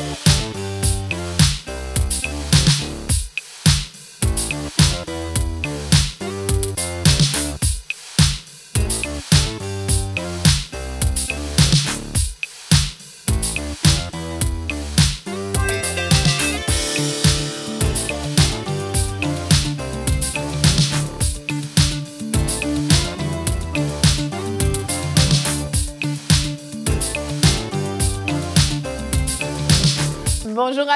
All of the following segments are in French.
Podcast.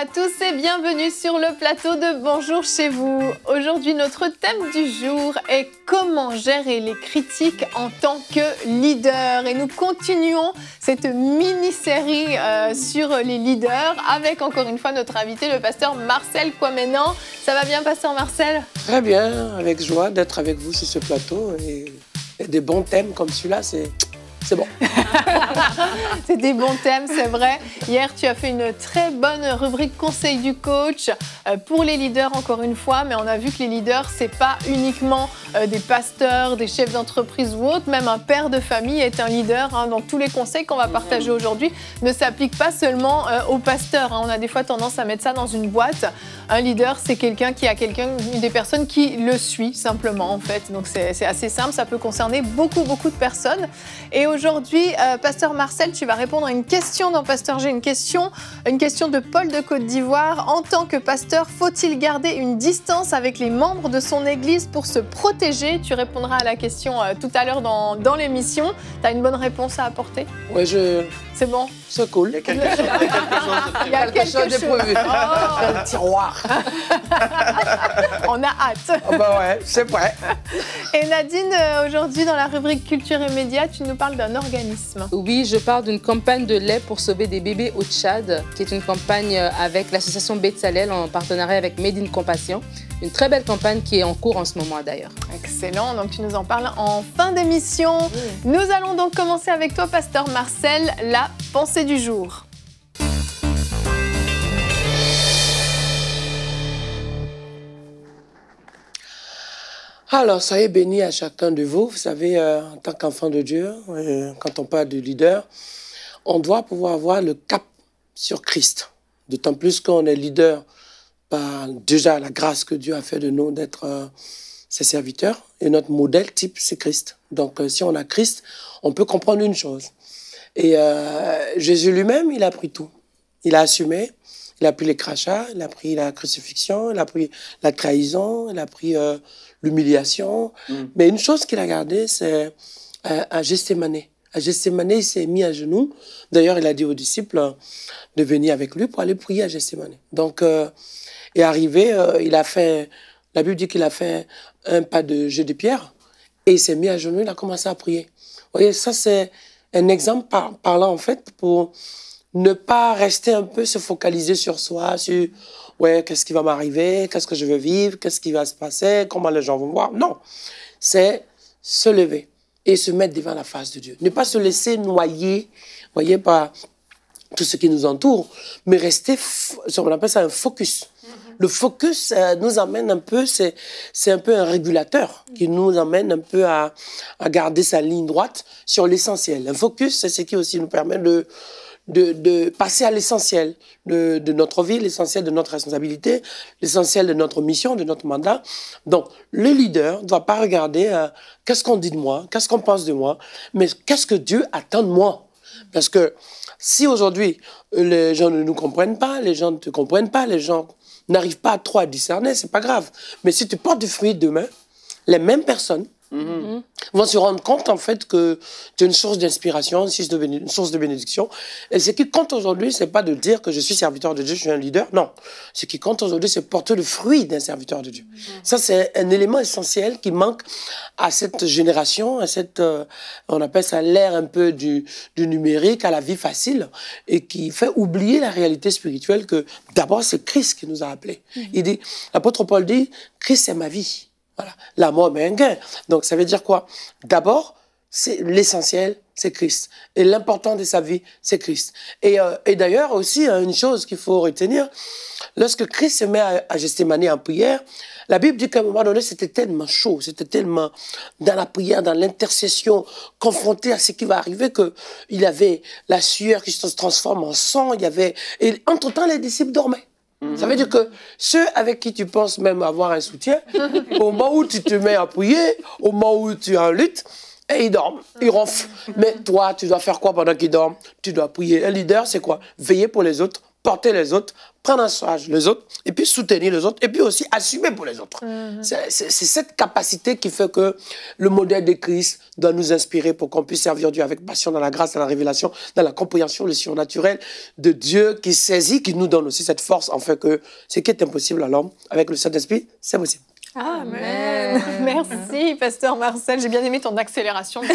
tous et bienvenue sur le plateau de Bonjour chez vous. Aujourd'hui, notre thème du jour est comment gérer les critiques en tant que leader. Et nous continuons cette mini-série euh, sur les leaders avec encore une fois notre invité, le pasteur Marcel non, Ça va bien, pasteur Marcel Très bien, avec joie d'être avec vous sur ce plateau et, et des bons thèmes comme celui-là, c'est c'est bon. c'est des bons thèmes, c'est vrai. Hier, tu as fait une très bonne rubrique conseil du coach euh, pour les leaders, encore une fois, mais on a vu que les leaders, c'est pas uniquement euh, des pasteurs, des chefs d'entreprise ou autres, même un père de famille est un leader. Hein. donc tous les conseils qu'on va mhm. partager aujourd'hui ne s'appliquent pas seulement euh, aux pasteurs. Hein. On a des fois tendance à mettre ça dans une boîte. Un leader, c'est quelqu'un qui a quelqu'un, des personnes qui le suit simplement en fait. Donc c'est assez simple, ça peut concerner beaucoup beaucoup de personnes. Et aujourd'hui, euh, Pasteur Marcel, tu vas répondre à une question dans Pasteur J'ai une question, une question de Paul de Côte d'Ivoire. En tant que pasteur, faut-il garder une distance avec les membres de son église pour se protéger Tu répondras à la question euh, tout à l'heure dans, dans l'émission. Tu as une bonne réponse à apporter Oui, je... C'est bon C'est cool. Il y a quelque chose, il y un tiroir. On a hâte. Ah bah ouais, c'est prêt. Et Nadine, euh, aujourd'hui, dans la rubrique culture et médias, tu nous parles de organisme. Oui, je parle d'une campagne de lait pour sauver des bébés au Tchad, qui est une campagne euh, avec l'association Betsalel en partenariat avec Made Compassion. Une très belle campagne qui est en cours en ce moment d'ailleurs. Excellent, donc tu nous en parles en fin d'émission. Nous allons donc commencer avec toi, Pasteur Marcel, la pensée du jour. Alors, soyez bénis à chacun de vous. Vous savez, euh, en tant qu'enfant de Dieu, euh, quand on parle de leader, on doit pouvoir avoir le cap sur Christ. D'autant plus qu'on est leader par déjà la grâce que Dieu a fait de nous d'être euh, ses serviteurs. Et notre modèle type, c'est Christ. Donc, si on a Christ, on peut comprendre une chose. Et Jésus lui-même, il a pris tout. Il a assumé il a pris les crachats, il a pris la crucifixion, il a pris la trahison, il a pris euh, l'humiliation. Mm. Mais une chose qu'il a gardée, c'est à euh, Gethsemane. À Gethsemane, il s'est mis à genoux. D'ailleurs, il a dit aux disciples euh, de venir avec lui pour aller prier à Gethsemane. Donc, est arrivé, il a fait, la Bible dit qu'il a fait un pas de jet de pierre et il s'est mis à genoux, il a commencé à prier. Vous voyez, ça, c'est un exemple parlant, en fait, pour ne pas rester un peu se focaliser sur soi, sur ouais, qu'est-ce qui va m'arriver, qu'est-ce que je veux vivre, qu'est-ce qui va se passer, comment les gens vont voir. Non, c'est se lever et se mettre devant la face de Dieu. Ne pas se laisser noyer, voyez, par tout ce qui nous entoure, mais rester, on appelle ça un focus. Mm-hmm. Le focus euh, nous amène un peu, c'est un peu un régulateur qui mm-hmm. nous amène un peu à, à garder sa ligne droite sur l'essentiel. Un focus, c'est ce qui aussi nous permet de, de, passer à l'essentiel de, notre vie, l'essentiel de notre responsabilité, l'essentiel de notre mission, de notre mandat. Donc, le leader ne doit pas regarder euh, qu'est-ce qu'on dit de moi, qu'est-ce qu'on pense de moi, mais qu'est-ce que Dieu attend de moi. Parce que si aujourd'hui, euh, les gens ne nous comprennent pas, les gens ne te comprennent pas, les gens n'arrivent pas à trop à discerner, n'est pas grave. Mais si tu portes du fruit demain, les mêmes personnes ils mhm. vont se rendre compte en fait que tu es une source d'inspiration, une source de bénédiction. Et ce qui compte aujourd'hui, c'est pas de dire que je suis serviteur de Dieu, je suis un leader. Non. Ce qui compte aujourd'hui, c'est porter le fruit d'un serviteur de Dieu. Mhm. Ça, c'est un élément essentiel qui manque à cette génération, à cette, euh, on appelle ça l'ère un peu du, numérique, à la vie facile, et qui fait oublier la réalité spirituelle que d'abord, c'est Christ qui nous a appelés. Mhm. l'apôtre Paul dit, Christ est ma vie. Voilà. La mort mais un gain. Donc ça veut dire quoi D'abord, c'est l'essentiel, c'est Christ. Et l'important de sa vie, c'est Christ. Et, euh, et d'ailleurs aussi, hein, une chose qu'il faut retenir, lorsque Christ se met à, à en prière, la Bible dit qu'à un moment donné, c'était tellement chaud, c'était tellement dans la prière, dans l'intercession, confronté à ce qui va arriver, que il avait la sueur qui se transforme en sang, il y avait... Et entre-temps, les disciples dormaient. Mhm. Ça veut dire que ceux avec qui tu penses même avoir un soutien, au moment où tu te mets à prier, au moment où tu es en lutte, eh, ils dorment, ils ronflent. Mhm. Mais toi, tu dois faire quoi pendant qu'ils dorment Tu dois prier. Un leader, c'est quoi Veiller pour les autres, porter les autres, prendre en charge les autres, et puis soutenir les autres, et puis aussi assumer pour les autres. Mhm. C'est cette capacité qui fait que le modèle de Christ doit nous inspirer pour qu'on puisse servir Dieu avec passion dans la grâce, dans la révélation, dans la compréhension, le surnaturel de Dieu qui saisit, qui nous donne aussi cette force en fait que ce qui est impossible à l'homme, avec le Saint-Esprit, c'est possible. Amen. Merci, Pasteur Marcel. J'ai bien aimé ton accélération.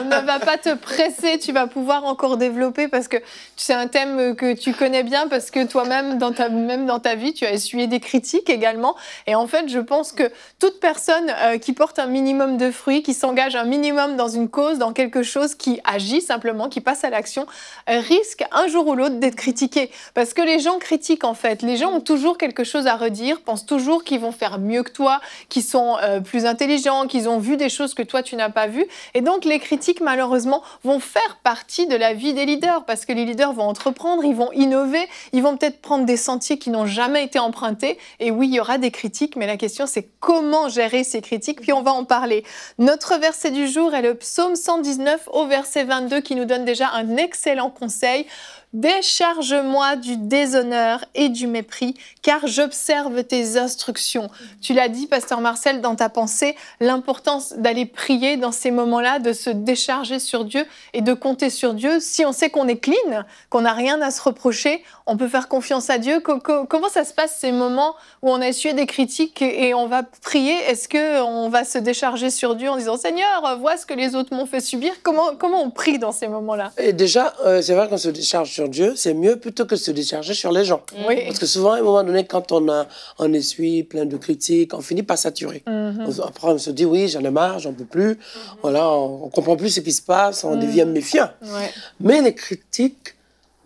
on ne va pas te presser, tu vas pouvoir encore développer parce que c'est un thème que tu connais bien parce que toi-même, dans ta, même dans ta vie, tu as essuyé des critiques également. Et en fait, je pense que toute personne euh, qui porte un minimum de fruits, qui s'engage un minimum dans une cause, dans quelque chose, qui agit simplement, qui passe à l'action, euh, risque un jour ou l'autre d'être critiqué. Parce que les gens critiquent en fait. Les gens ont toujours quelque chose à redire, pensent toujours qu'ils vont faire mieux que toi, qu'ils sont euh, plus intelligents, qu'ils ont vu des choses que toi tu n'as pas vues. Et donc les critiques malheureusement, vont faire partie de la vie des leaders, parce que les leaders vont entreprendre, ils vont innover, ils vont peut-être prendre des sentiers qui n'ont jamais été empruntés. Et oui, il y aura des critiques, mais la question, c'est comment gérer ces critiques, puis on va en parler. Notre verset du jour est le psaume 119 au verset 22, qui nous donne déjà un excellent conseil. Décharge-moi du déshonneur et du mépris, car j'observe tes instructions. Tu l'as dit, pasteur Marcel, dans ta pensée, l'importance d'aller prier dans ces moments-là, de se décharger sur Dieu et de compter sur Dieu. Si on sait qu'on est clean, qu'on n'a rien à se reprocher, on peut faire confiance à Dieu. Comment ça se passe ces moments où on a essuyé des critiques et on va prier Est-ce que on va se décharger sur Dieu en disant Seigneur, vois ce que les autres m'ont fait subir comment, on prie dans ces moments-là Et déjà, euh, c'est vrai qu'on se décharge sur Dieu, c'est mieux plutôt que de se décharger sur les gens. Mm. Parce que souvent, à un moment donné, quand on, a, on essuie plein de critiques, on finit par saturer. Mm-hmm. après, on se dit, oui, j'en ai marre, j'en peux plus. Mm-hmm. Voilà, on, ne comprend plus ce qui se passe, on mm. devient méfiant. Mais les critiques,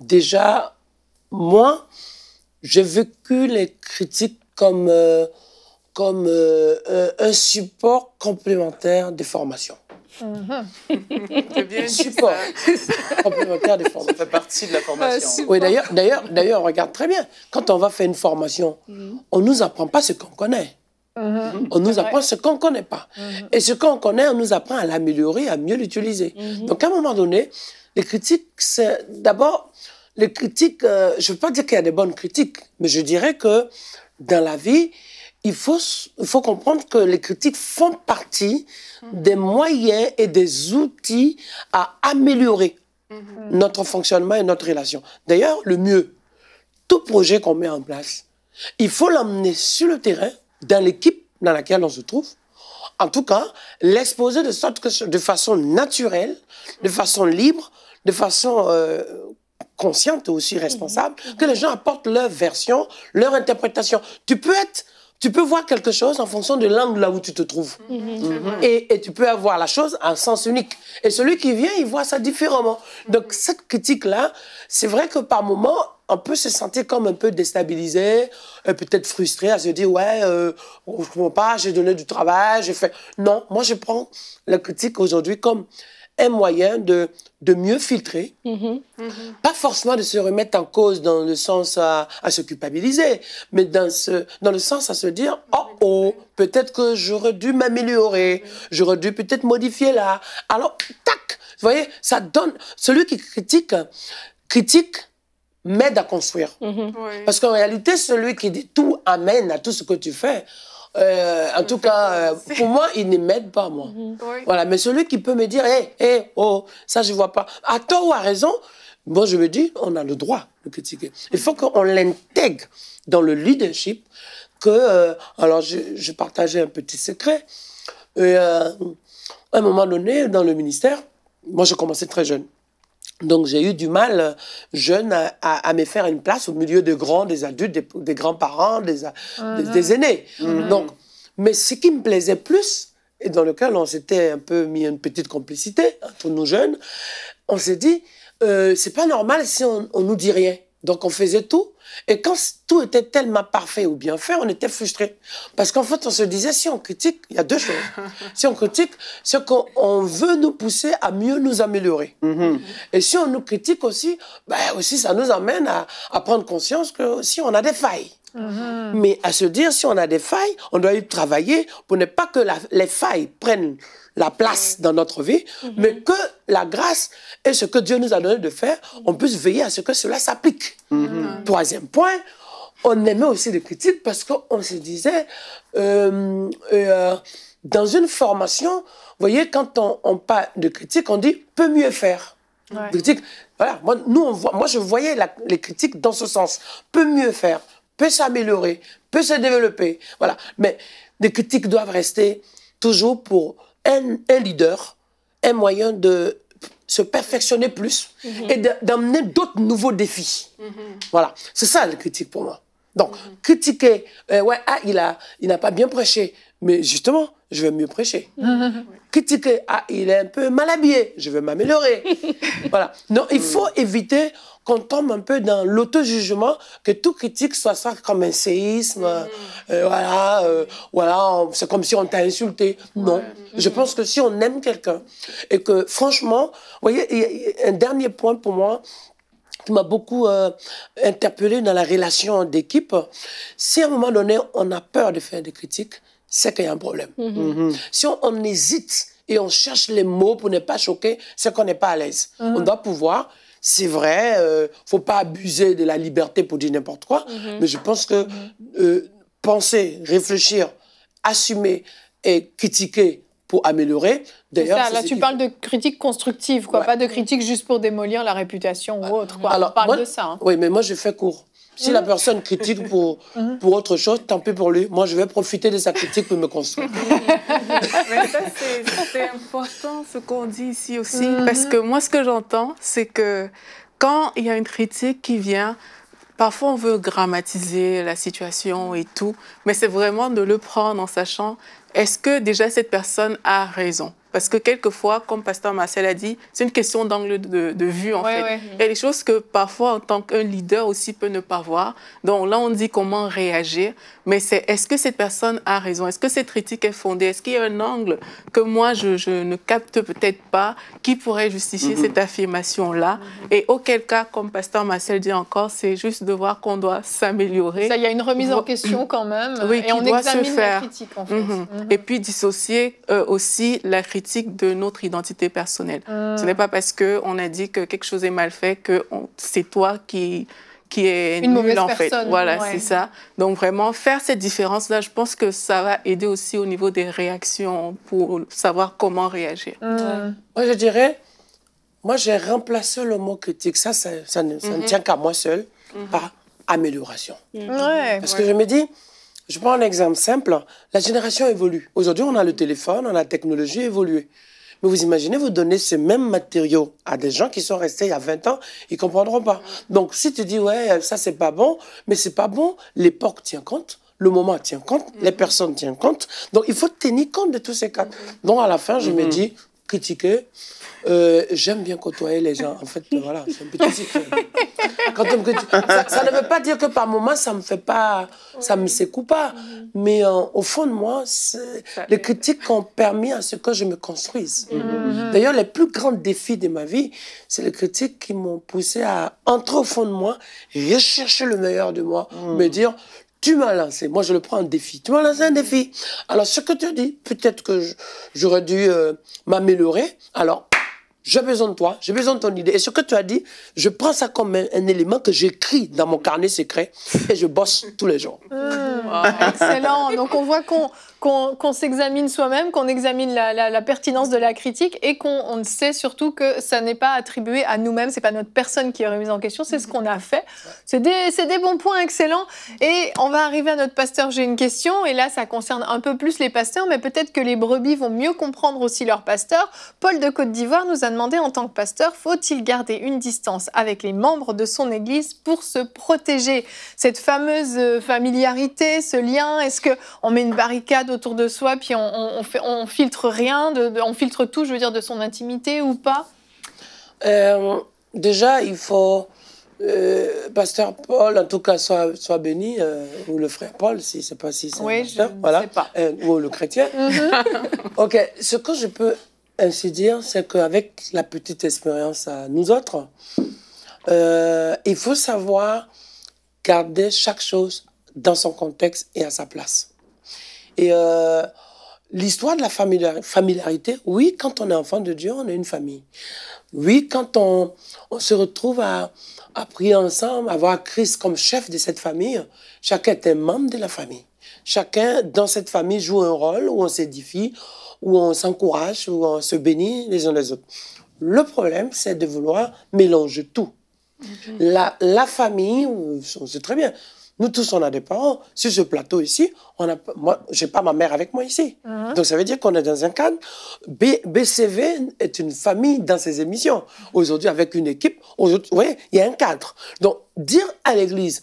déjà, moi, j'ai vécu les critiques comme, euh, comme euh, euh, un support complémentaire des formations. Uh bien support complémentaire des formations. Ça fait partie de la ah, formation. oui, d'ailleurs, d'ailleurs, d'ailleurs, regarde très bien. Quand on va faire une formation, On mm. on nous apprend pas ce qu'on connaît. Mm-hmm. On nous apprend ce qu'on ne connaît pas. Mm-hmm. Et ce qu'on connaît, on nous apprend à l'améliorer, à mieux l'utiliser. Mm-hmm. Donc, à un moment donné, les critiques, c'est d'abord, les critiques, euh, je ne veux pas dire qu'il y a des bonnes critiques, mais je dirais que dans la vie, il faut, faut comprendre que les critiques font partie des moyens et des outils à améliorer mhm. notre fonctionnement et notre relation. D'ailleurs, le mieux, tout projet qu'on met en place, il faut l'emmener sur le terrain, dans l'équipe dans laquelle on se trouve. En tout cas, l'exposer de sorte de façon naturelle, de mhm. façon libre, de façon euh, consciente et aussi responsable, mhm. que les gens apportent leur version, leur interprétation. Tu peux être tu peux voir quelque chose en fonction de l'angle là où tu te trouves. Mm-hmm. Mm-hmm. Et, tu peux avoir la chose en sens unique. Et celui qui vient, il voit ça différemment. Mm-hmm. Donc cette critique-là, c'est vrai que par moments, on peut se sentir comme un peu déstabilisé, euh, peut-être frustré à se dire, ouais, euh, je ne comprends pas, j'ai donné du travail, j'ai fait... Non, moi je prends la critique aujourd'hui comme un moyen de, de mieux filtrer, mm-hmm. Mm-hmm. pas forcément de se remettre en cause dans le sens à, se culpabiliser, mais dans, ce, dans le sens à se dire, oh oh, peut-être que j'aurais dû m'améliorer, j'aurais dû peut-être modifier là. Alors, tac, vous voyez, ça donne, celui qui critique, critique m'aide à construire. Mm-hmm. Parce qu'en réalité, celui qui dit tout amène à tout ce que tu fais, euh, en tout cas, euh, pour moi, il ne m'aident pas, moi. Mm-hmm. Voilà, mais celui qui peut me dire, hé, hey, hé, oh, ça, je vois pas, à tort ou à raison, moi, je me dis, on a le droit de critiquer. Il faut qu'on l'intègre dans le leadership, que, euh, alors, je, partageais un petit secret, et, à un moment donné, dans le ministère, moi, j'ai commencé très jeune. Donc j'ai eu du mal euh, jeune à, me faire une place au milieu des grands, des adultes, des, grands-parents, des, euh, oh aînés. Oh Donc, mais ce qui me plaisait plus, et dans lequel on s'était un peu mis une petite complicité entre hein, nous jeunes, on s'est dit, euh, c'est pas normal si on, on nous dit rien. Donc on faisait tout. Et quand tout était tellement parfait ou bien fait, on était frustré. Parce qu'en fait, on se disait, si on critique, il y a deux choses. si on critique, c'est qu'on veut nous pousser à mieux nous améliorer. Mhm. Mm-hmm. Et si on nous critique aussi, ben, aussi ça nous amène à, prendre conscience que si on a des failles. Mm-hmm. Mais à se dire, si on a des failles, on doit y travailler pour ne pas que les failles prennent la place dans notre vie, mhm. mais que la grâce est ce que Dieu nous a donné de faire, on puisse veiller à ce que cela s'applique. Mhm. Mhm. Troisième point, on aimait aussi les critiques parce qu'on se disait, euh, euh, dans une formation, vous voyez, quand on, parle de critique, on dit peut mieux faire. Critique, voilà, moi, nous, moi je voyais les critiques dans ce sens. Peut mieux faire, peut s'améliorer, peut se développer. Voilà. Mais les critiques doivent rester toujours pour un, leader un moyen de se perfectionner plus mhm. et d'amener d'autres nouveaux défis. Mhm. Voilà, c'est ça la critique pour moi. Donc, mhm. critiquer, euh, ouais, ah, il n'a il a pas bien prêché, mais justement, je vais mieux prêcher. Critiquer, ah, il est un peu mal habillé, je vais m'améliorer. voilà. Non, il faut éviter qu'on tombe un peu dans l'auto-jugement, que tout critique soit ça comme un séisme, mm. euh, voilà, voilà euh, c'est comme si on t'a insulté. Non. Mm. Je pense que si on aime quelqu'un et que, franchement, vous voyez, un dernier point pour moi, qui m'a beaucoup euh, interpellé dans la relation d'équipe, si à un moment donné, on a peur de faire des critiques, c'est qu'il y a un problème. Mm-hmm. Mm-hmm. Si on, hésite et on cherche les mots pour ne pas choquer, c'est qu'on n'est pas à l'aise. Mm-hmm. On doit pouvoir, c'est vrai, ne euh, faut pas abuser de la liberté pour dire n'importe quoi, mais je pense que euh, penser, réfléchir, assumer et critiquer pour améliorer. D'ailleurs, là, tu parles de critique constructive, quoi, pas de critique juste pour démolir la réputation ou autre. Alors, parle de ça. Hein. Oui, mais moi, je fais court. Si la personne critique pour, mhm. pour autre chose, tant pis pour lui. Moi, je vais profiter de sa critique pour me construire. c'est important ce qu'on dit ici aussi, mhm. parce que moi, ce que j'entends, c'est que quand il y a une critique qui vient, parfois on veut grammatiser la situation et tout, mais c'est vraiment de le prendre en sachant est-ce que déjà cette personne a raison parce que quelquefois, comme Pasteur Marcel a dit, c'est une question d'angle de, vue, en fait. Et Il des choses que parfois, en tant qu'un leader aussi, peut ne pas voir. Donc là, on dit comment réagir, mais c'est est-ce que cette personne a raison Est-ce que cette critique est fondée Est-ce qu'il y a un angle que moi, je, ne capte peut-être pas qui pourrait justifier mm-hmm. cette affirmation-là mm-hmm. Et auquel cas, comme Pasteur Marcel dit encore, c'est juste de voir qu'on doit s'améliorer. Il y a une remise en question quand même. Oui, et on doit examine se faire. la en fait. Mm-hmm. Et puis dissocier euh, aussi la critique de notre identité personnelle. Euh. Ce n'est pas parce qu'on a dit que quelque chose est mal fait que c'est toi qui, qui est en personne. Fait. Voilà, c'est ça. Donc vraiment faire cette différence là, je pense que ça va aider aussi au niveau des réactions pour savoir comment réagir. Euh. Moi je dirais, moi j'ai remplacé le mot critique. Ça, ça, ne, mhm. tient qu'à moi seul mhm. par amélioration. Parce que je me dis, je prends un exemple simple. La génération évolue. Aujourd'hui, on a le téléphone, on a la technologie évoluée. Mais vous imaginez, vous donnez ces mêmes matériaux à des gens qui sont restés il y a 20 ans, ils comprendront pas. Donc, si tu dis, ouais, ça, c'est pas bon, mais c'est pas bon, l'époque tient compte, le moment tient compte, les mhm. personnes tiennent compte. Donc, il faut tenir compte de tous ces cas. Mhm. Donc, à la fin, je me mhm. dis, critiquer. Euh, j'aime bien côtoyer les gens. En fait, voilà, c'est un petit secret. ça, ne veut pas dire que par moment, ça me fait pas, ça me secoue pas. Mais euh, au fond de moi, les critiques ont permis à ce que je me construise. Mm-hmm. D'ailleurs, les plus grands défis de ma vie, c'est les critiques qui m'ont poussé à entrer au fond de moi, rechercher le meilleur de moi, mm. me dire, tu m'as lancé. Moi, je le prends en défi. Tu m'as lancé un défi. Alors, ce que tu dis, peut-être que j'aurais dû euh, m'améliorer. Alors, j'ai besoin de toi, j'ai besoin de ton idée. Et ce que tu as dit, je prends ça comme un, élément que j'écris dans mon carnet secret et je bosse tous les jours. Mmh. Excellent. Donc on voit qu'on qu'on s'examine soi-même, qu'on examine la, pertinence de la critique et qu'on sait surtout que ça n'est pas attribué à nous-mêmes, c'est pas notre personne qui est remise en question, c'est ce qu'on a fait. C'est des, des, bons points excellents. Et on va arriver à notre pasteur, j'ai une question, et là ça concerne un peu plus les pasteurs, mais peut-être que les brebis vont mieux comprendre aussi leur pasteur. Paul de Côte d'Ivoire nous a en tant que pasteur, faut-il garder une distance avec les membres de son Église pour se protéger Cette fameuse euh, familiarité, ce lien, est-ce qu'on met une barricade autour de soi, puis on, fait, on filtre rien, de, on filtre tout, je veux dire, de son intimité ou pas euh, Déjà, il faut... Euh, pasteur Paul, en tout cas, soit, béni, euh, ou le frère Paul, si c'est pas si c'est oui, voilà, ou le chrétien. Mhm. ok, ce que je peux ainsi dire, c'est qu'avec la petite expérience à nous autres, euh, il faut savoir garder chaque chose dans son contexte et à sa place. Et euh, l'histoire de la familiarité, oui, quand on est enfant de Dieu, on est une famille. Oui, quand on, on se retrouve à, prier ensemble, avoir Christ comme chef de cette famille, chacun est un membre de la famille. Chacun dans cette famille joue un rôle où on s'édifie, où on s'encourage, où on se bénit les uns les autres. Le problème, c'est de vouloir mélanger tout. La, famille, c'est très bien. Nous tous, on a des parents. Sur ce plateau ici, on a, j'ai pas ma mère avec moi ici. Ah. Donc, ça veut dire qu'on est dans un cadre. BCV est une famille dans ses émissions. Aujourd'hui, avec une équipe, vous voyez, il y a un cadre. Donc, dire à l'église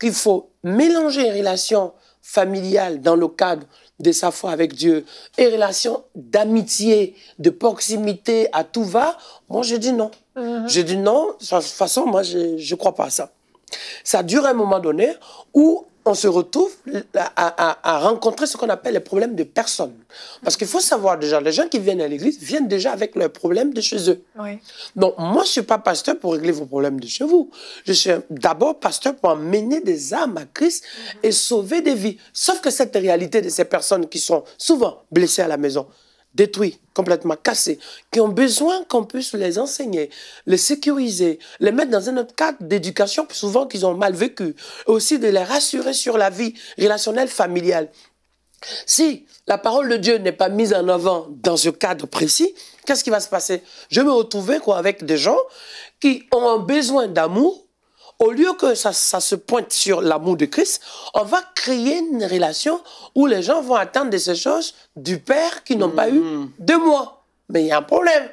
qu'il faut mélanger les relations familiale dans le cadre de sa foi avec Dieu et relation d'amitié, de proximité à tout va, moi je dis non. Mm-hmm. Je dis non, de toute façon, moi je ne crois pas à ça. Ça dure un moment donné où on se retrouve à, rencontrer ce qu'on appelle les problèmes de personnes. Parce qu'il faut savoir déjà, les gens qui viennent à l'église viennent déjà avec leurs problèmes de chez eux. Donc, moi, je ne suis pas pasteur pour régler vos problèmes de chez vous. Je suis d'abord pasteur pour amener des âmes à Christ et sauver des vies. Sauf que cette réalité de ces personnes qui sont souvent blessées à la maison, détruits, complètement cassés, qui ont besoin qu'on puisse les enseigner, les sécuriser, les mettre dans un autre cadre d'éducation, souvent qu'ils ont mal vécu, aussi de les rassurer sur la vie relationnelle familiale. Si la parole de Dieu n'est pas mise en avant dans ce cadre précis, qu'est-ce qui va se passer Je me retrouver quoi, avec des gens qui ont besoin d'amour, au lieu que ça, se pointe sur l'amour de Christ, on va créer une relation où les gens vont attendre de ces choses du Père qu'ils n'ont pas eu mm-hmm. de moi. Mais il y a un problème.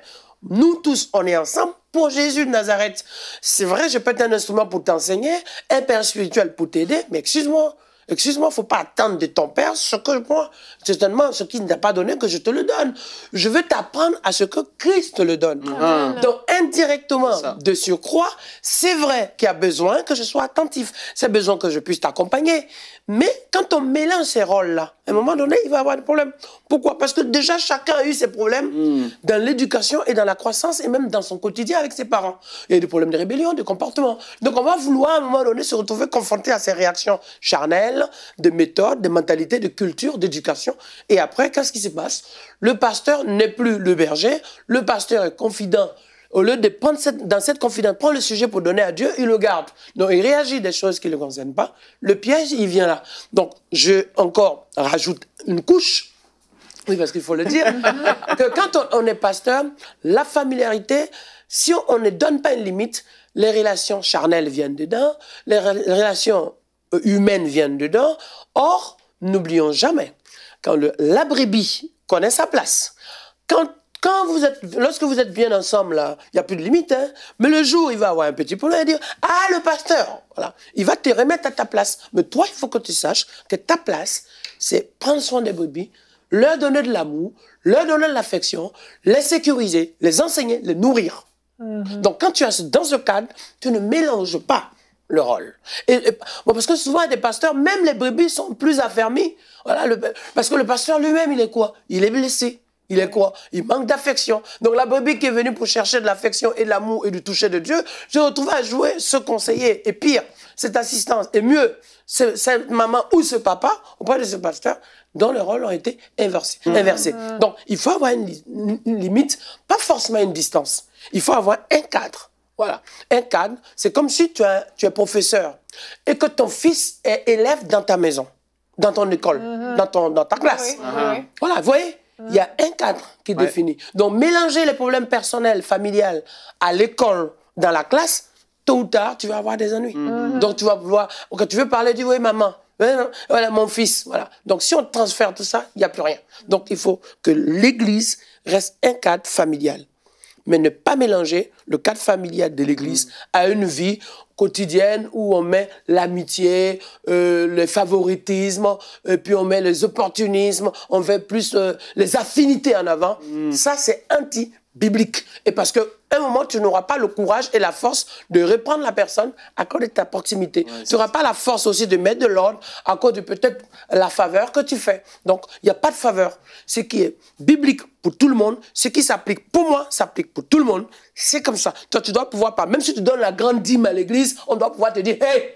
Nous tous, on est ensemble pour Jésus de Nazareth. C'est vrai, je peux être un instrument pour t'enseigner, un père spirituel pour t'aider, mais excuse-moi, Excuse-moi, faut pas attendre de ton père ce que moi, ce qu'il ne t'a pas donné, que je te le donne. Je veux t'apprendre à ce que Christ le donne. Ah, ah. Donc, indirectement, de surcroît, c'est vrai qu'il y a besoin que je sois attentif. C'est besoin que je puisse t'accompagner. Mais quand on mélange ces rôles-là, à un moment donné, il va y avoir des problèmes. Pourquoi Parce que déjà, chacun a eu ses problèmes hmm. dans l'éducation et dans la croissance et même dans son quotidien avec ses parents. Il y a des problèmes de rébellion, de comportement. Donc, on va vouloir, à un moment donné, se retrouver confronté à ces réactions charnelles, de méthodes, de mentalités, de culture, d'éducation. Et après, qu'est-ce qui se passe Le pasteur n'est plus le berger. Le pasteur est confident au lieu de prendre dans cette confidence, prend le sujet pour donner à Dieu, il le garde. Donc, il réagit des choses qui ne le concernent pas. Le piège, il vient là. Donc, je encore rajoute une couche. Oui, parce qu'il faut le dire. que quand on, est pasteur, la familiarité, si on ne donne pas une limite, les relations charnelles viennent dedans, les, relations euh, humaines viennent dedans. Or, n'oublions jamais, quand le, la connaît sa place, quand quand vous êtes, lorsque vous êtes bien ensemble, il n'y a plus de limite. Hein? Mais le jour, il va avoir un petit problème et dire Ah, le pasteur voilà. Il va te remettre à ta place. Mais toi, il faut que tu saches que ta place, c'est prendre soin des brebis, leur donner de l'amour, leur donner de l'affection, les sécuriser, les enseigner, les nourrir. Mhm. Donc, quand tu es dans ce cadre, tu ne mélanges pas le rôle. Et, bon, parce que souvent, des pasteurs, même les brebis sont plus affermis. Voilà, le, parce que le pasteur lui-même, il est quoi Il est blessé il est quoi Il manque d'affection. Donc la brebis qui est venue pour chercher de l'affection et de l'amour et du toucher de Dieu, je retrouve à jouer ce conseiller. Et pire, cette assistance. Et mieux, cette maman ou ce papa, auprès de ce pasteur, dont les rôles ont été inversés. Ah. Donc il faut avoir une, limite, pas forcément une distance. Il faut avoir un cadre. Voilà. Un cadre, c'est comme si tu, es professeur et que ton fils est élève dans ta maison, dans ton école, ah. dans, ton, dans ta ah classe. Voilà, vous voyez il y a un cadre qui définit. Donc, mélanger les problèmes personnels, familiales, à l'école, dans la classe, tôt ou tard, tu vas avoir des ennuis. Mhm. Donc, tu vas pouvoir... Quand tu veux parler, tu dis oui, maman. Voilà, mon fils, voilà. Donc, si on transfère tout ça, il n'y a plus rien. Donc, il faut que l'Église reste un cadre familial. Mais ne pas mélanger le cadre familial de l'Église mhm. à une vie quotidienne où on met l'amitié, euh, le favoritisme, et puis on met les opportunismes, on met plus euh, les affinités en avant. Mm. Ça, c'est anti biblique. Et parce qu'à un moment, tu n'auras pas le courage et la force de reprendre la personne à cause de ta proximité. tu n'auras pas la force aussi de mettre de l'ordre à cause de peut-être la faveur que tu fais. Donc, il n'y a pas de faveur. Ce qui est biblique pour tout le monde, ce qui s'applique pour moi, s'applique pour tout le monde. C'est comme ça. Toi, tu dois pouvoir pas. Même si tu donnes la grande dîme à l'église, on doit pouvoir te dire, hey,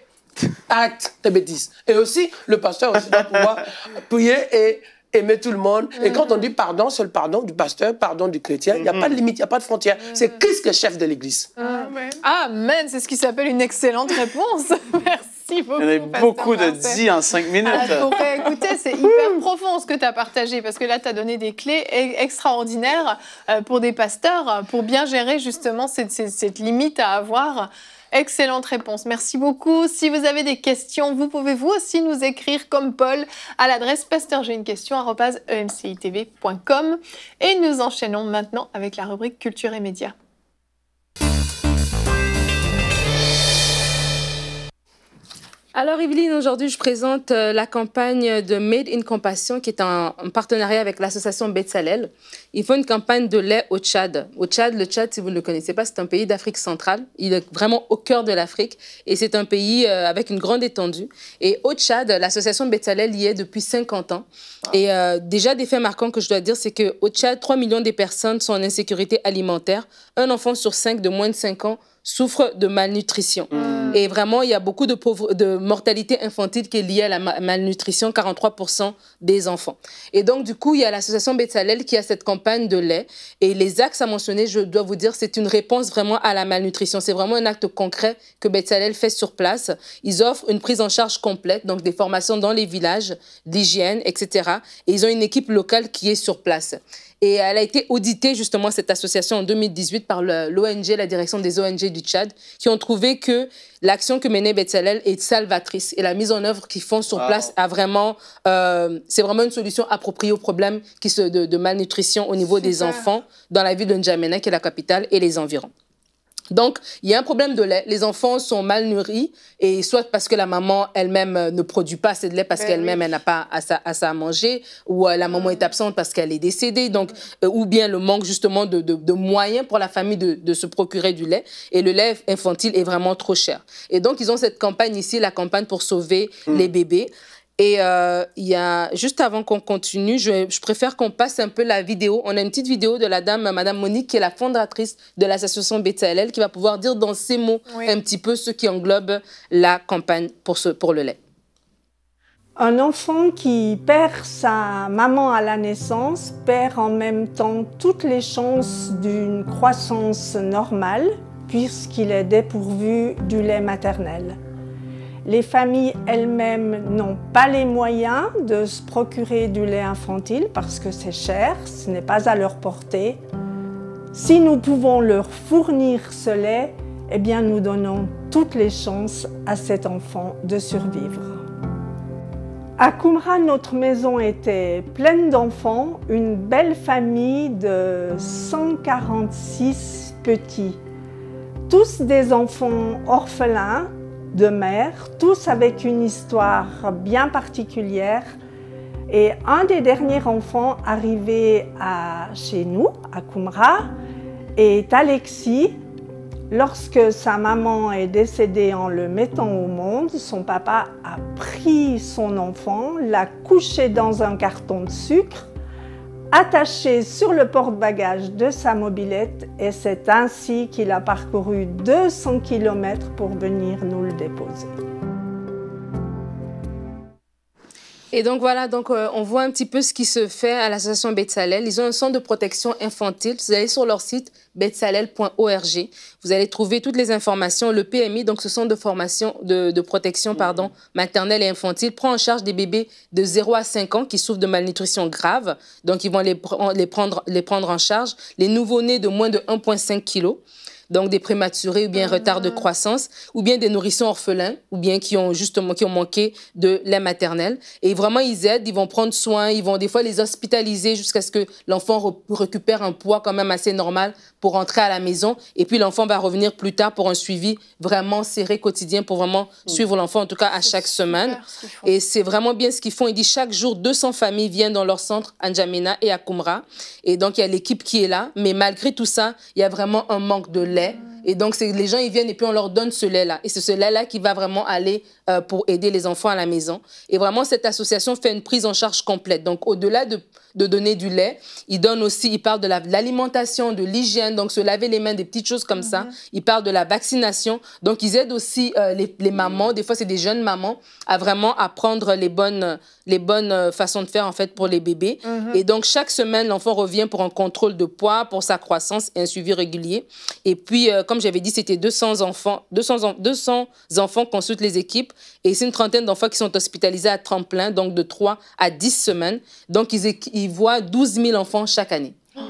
arrête tes bêtises. Et aussi, le pasteur aussi doit pouvoir prier et aimer tout le monde. Et quand on mm. dit pardon, c'est le pardon du pasteur, pardon du chrétien. Il n'y a pas de limite, il n'y a pas de frontière. Mm. C'est Christ le chef de l'Église. Amen. Amen. C'est ce qui s'appelle une excellente réponse. Merci. Beaucoup, Il y en a beaucoup de 10 en 5 minutes. Ah, bah, écoutez, c'est hyper profond ce que tu as partagé, parce que là, tu as donné des clés e-, extraordinaires euh, pour des pasteurs, pour bien gérer justement cette, cette, cette limite à avoir. Excellente réponse, merci beaucoup. Si vous avez des questions, vous pouvez vous aussi nous écrire comme Paul à l'adresse pasteurjeunequestion.com e et nous enchaînons maintenant avec la rubrique culture et médias. Alors Evelyne, aujourd'hui je présente euh, la campagne de Made in Compassion qui est en, partenariat avec l'association Betsalel. Ils font une campagne de lait au Tchad. Au Tchad, le Tchad, si vous ne le connaissez pas, c'est un pays d'Afrique centrale. Il est vraiment au cœur de l'Afrique et c'est un pays euh, avec une grande étendue. Et au Tchad, l'association Betsalel y est depuis 50 ans. Et euh, déjà des faits marquants que je dois dire, c'est qu'au Tchad, 3 millions de personnes sont en insécurité alimentaire. Un enfant sur 5 de moins de 5 ans souffrent de malnutrition. Mm. Et vraiment, il y a beaucoup de, pauvres de mortalité infantile qui est liée à la malnutrition, 43% des enfants. Et donc, du coup, il y a l'association Betzalel qui a cette campagne de lait. Et les axes à mentionner, je dois vous dire, c'est une réponse vraiment à la malnutrition. C'est vraiment un acte concret que Betzalel fait sur place. Ils offrent une prise en charge complète, donc des formations dans les villages, d'hygiène, etc. Et ils ont une équipe locale qui est sur place. Et elle a été auditée, justement, cette association en 2018 par l'ONG, la direction des ONG du Tchad, qui ont trouvé que l'action que menait Betsalel est salvatrice. Et la mise en œuvre qu'ils font sur place a vraiment, euh, c'est vraiment une solution appropriée au problème qui se, de, malnutrition au niveau des enfants dans la ville de N'Djamena, qui est la capitale, et les environs. Donc, il y a un problème de lait. Les enfants sont mal nourris, et soit parce que la maman elle-même euh, ne produit pas assez de lait parce ben qu'elle-même, elle n'a pas à à manger, ou euh, la maman ah. est absente parce qu'elle est décédée, donc, euh, ou bien le manque justement de, moyens pour la famille de, se procurer du lait. Et le lait infantile est vraiment trop cher. Et donc, ils ont cette campagne ici, la campagne pour sauver mmh. les bébés. Et euh, il y a, juste avant qu'on continue, je, préfère qu'on passe un peu la vidéo. On a une petite vidéo de la dame, Madame Monique, qui est la fondatrice de l'association BTLL, qui va pouvoir dire dans ses mots un petit peu ce qui englobe la campagne pour, ce, pour le lait. Un enfant qui perd sa maman à la naissance perd en même temps toutes les chances d'une croissance normale puisqu'il est dépourvu du lait maternel. Les familles elles-mêmes n'ont pas les moyens de se procurer du lait infantile parce que c'est cher, ce n'est pas à leur portée. Si nous pouvons leur fournir ce lait, eh bien nous donnons toutes les chances à cet enfant de survivre. À Kumra, notre maison était pleine d'enfants, une belle famille de 146 petits. Tous des enfants orphelins de mères, tous avec une histoire bien particulière. Et un des derniers enfants arrivés à, chez nous, à Kumra, est Alexis. Lorsque sa maman est décédée en le mettant au monde, son papa a pris son enfant, l'a couché dans un carton de sucre attaché sur le porte-bagages de sa mobilette et c'est ainsi qu'il a parcouru 200 km pour venir nous le déposer. Et donc voilà, euh, on voit un petit peu ce qui se fait à l'association Betsalel. Ils ont un centre de protection infantile. Vous allez sur leur site betsalel.org. Vous allez trouver toutes les informations. Le PMI, donc ce centre de formation de, protection pardon, maternelle et infantile, prend en charge des bébés de 0 à 5 ans qui souffrent de malnutrition grave. Donc ils vont les, prendre, les prendre en charge. Les nouveau-nés de moins de 1,5 kg donc des prématurés ou bien retard de croissance, ou bien des nourrissons orphelins, ou bien qui ont justement qui ont manqué de lait maternel. Et vraiment, ils aident, ils vont prendre soin, ils vont des fois les hospitaliser jusqu'à ce que l'enfant récupère un poids quand même assez normal pour rentrer à la maison. Et puis l'enfant va revenir plus tard pour un suivi vraiment serré quotidien pour vraiment mm. suivre l'enfant, en tout cas à chaque semaine. et c'est vraiment bien ce qu'ils font. Il dit chaque jour, 200 familles viennent dans leur centre à N'Djamena et à Kumra. Et donc, il y a l'équipe qui est là. Mais malgré tout ça, il y a vraiment un manque de lait et donc, les gens, ils viennent et puis on leur donne ce lait-là. Et c'est ce lait-là qui va vraiment aller euh, pour aider les enfants à la maison. Et vraiment, cette association fait une prise en charge complète. Donc, au-delà de, de, donner du lait, ils donnent aussi, ils parlent de l'alimentation, de l'hygiène, donc se laver les mains, des petites choses comme ça. Mhm. Ils parlent de la vaccination. Donc, ils aident aussi euh, les, les, mhm. mamans, des fois c'est des jeunes mamans, à vraiment apprendre les bonnes, les bonnes euh, façons de faire, en fait, pour les bébés. Mhm. Et donc, chaque semaine, l'enfant revient pour un contrôle de poids, pour sa croissance et un suivi régulier. Et puis, comme j'avais dit, c'était 200 enfants, 200, 200 enfants consultent les équipes et c'est une trentaine d'enfants qui sont hospitalisés à tremplin, donc de 3 à 10 semaines. Donc, ils, voient 12 000 enfants chaque année. Oh.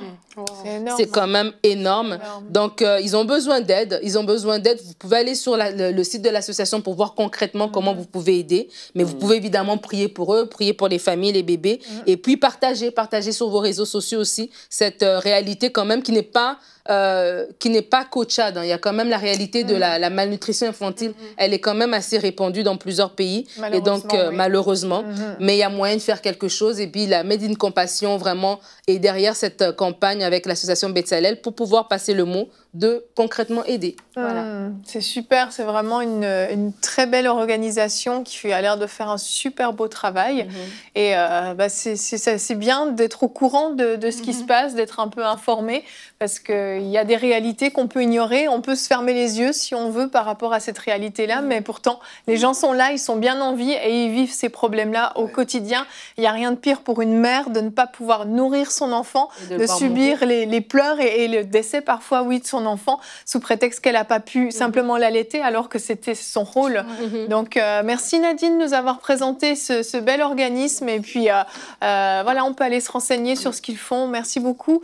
C'est quand même énorme. Donc, euh, ils ont besoin d'aide. Ils ont besoin d'aide. Vous pouvez aller sur le, site de l'association pour voir concrètement comment mhm. vous pouvez aider. Mais vous mhm. pouvez évidemment prier pour eux, prier pour les familles, les bébés. Mhm. Et puis, partager, partager sur vos réseaux sociaux aussi cette euh, réalité quand même qui n'est pas... Euh, qui n'est pas coachade. Hein. Il y a quand même la réalité de la, malnutrition infantile. Elle est quand même assez répandue dans plusieurs pays. Et donc, euh, malheureusement. Mais il y a moyen de faire quelque chose. Et puis, la Made in Compassion, vraiment, est derrière cette campagne avec l'association Betzalel pour pouvoir passer le mot de concrètement aider. Ah, c'est super, c'est vraiment une, très belle organisation qui a l'air de faire un super beau travail. Mhm. Et euh, bah, c'est bien d'être au courant de, ce qui mhm. se passe, d'être un peu informé, parce qu'il y a des réalités qu'on peut ignorer, on peut se fermer les yeux si on veut par rapport à cette réalité-là, mhm. mais pourtant les gens sont là, ils sont bien en vie et ils vivent ces problèmes-là au quotidien. Il n'y a rien de pire pour une mère de ne pas pouvoir nourrir son enfant, de, subir les, pleurs et, et le décès parfois, oui, de son enfant sous prétexte qu'elle n'a pas pu mhm. simplement l'allaiter alors que c'était son rôle. Mhm. Donc euh, merci Nadine de nous avoir présenté ce, bel organisme et puis euh, euh, voilà, on peut aller se renseigner sur ce qu'ils font. Merci beaucoup.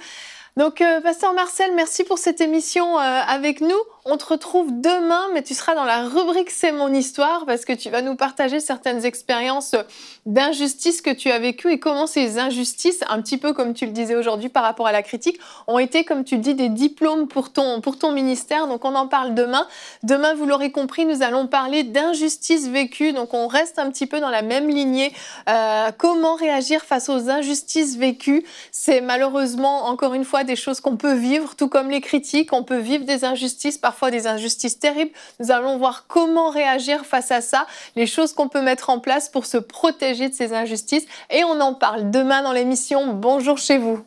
Donc, euh, Pasteur Marcel, merci pour cette émission euh, avec nous. On te retrouve demain, mais tu seras dans la rubrique C'est mon histoire parce que tu vas nous partager certaines expériences d'injustice que tu as vécues et comment ces injustices, un petit peu comme tu le disais aujourd'hui par rapport à la critique, ont été, comme tu dis, des diplômes pour ton, pour ton ministère. Donc, on en parle demain. Demain, vous l'aurez compris, nous allons parler d'injustices vécues. Donc, on reste un petit peu dans la même lignée. Euh, comment réagir face aux injustices vécues C'est malheureusement, encore une fois, des choses qu'on peut vivre, tout comme les critiques, on peut vivre des injustices, parfois des injustices terribles. Nous allons voir comment réagir face à ça, les choses qu'on peut mettre en place pour se protéger de ces injustices. Et on en parle demain dans l'émission Bonjour chez vous.